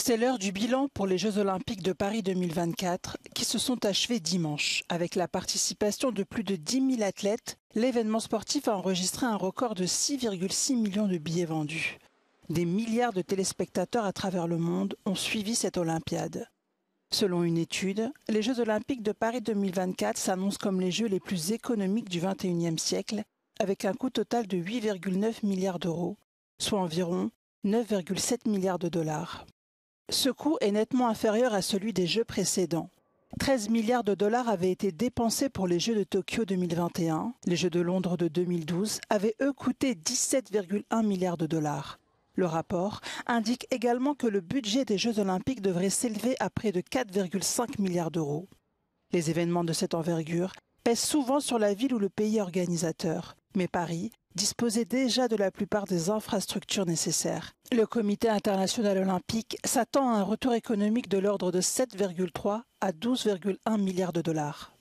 C'est l'heure du bilan pour les Jeux olympiques de Paris 2024 qui se sont achevés dimanche. Avec la participation de plus de 10 000 athlètes, l'événement sportif a enregistré un record de 6,6 millions de billets vendus. Des milliards de téléspectateurs à travers le monde ont suivi cette Olympiade. Selon une étude, les Jeux olympiques de Paris 2024 s'annoncent comme les Jeux les plus économiques du XXIe siècle, avec un coût total de 8,9 milliards d'euros, soit environ 9,7 milliards de dollars. Ce coût est nettement inférieur à celui des jeux précédents. 13 milliards de dollars avaient été dépensés pour les Jeux de Tokyo 2021. Les Jeux de Londres de 2012 avaient, eux, coûté 17,1 milliards de dollars. Le rapport indique également que le budget des Jeux olympiques devrait s'élever à près de 4,5 milliards d'euros. Les événements de cette envergure pèse souvent sur la ville ou le pays organisateur. Mais Paris disposait déjà de la plupart des infrastructures nécessaires. Le Comité international olympique s'attend à un retour économique de l'ordre de 7,3 à 12,1 milliards de dollars.